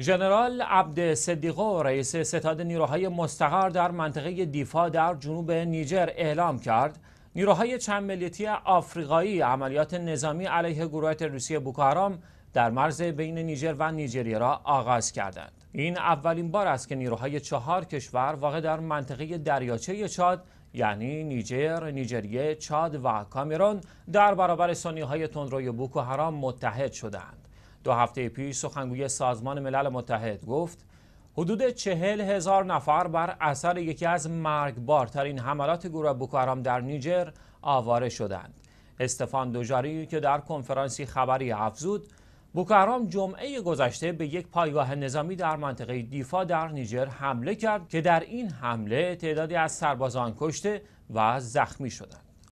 ژنرال عبد صدیقو رئیس ستاد نیروهای مستقر در منطقه دیفا در جنوب نیجر اعلام کرد نیروهای چند ملیتی آفریقایی عملیات نظامی علیه گروه روسیه بوکارام در مرز بین نیجر و نیجریه را آغاز کردند این اولین بار است که نیروهای چهار کشور واقع در منطقه دریاچه چاد یعنی نیجر، نیجریه، چاد و کامرون در برابر سنی های تندروی بوکو حرام متحد شدند. دو هفته پیش سخنگوی سازمان ملل متحد گفت حدود چهل هزار نفر بر اثر یکی از مرگبارترین حملات گروه بوکارام در نیجر آواره شدند. استفان دوجاری که در کنفرانسی خبری افزود بوکارام جمعه گذشته به یک پایگاه نظامی در منطقه دیفا در نیجر حمله کرد که در این حمله تعدادی از سربازان کشته و زخمی شدند.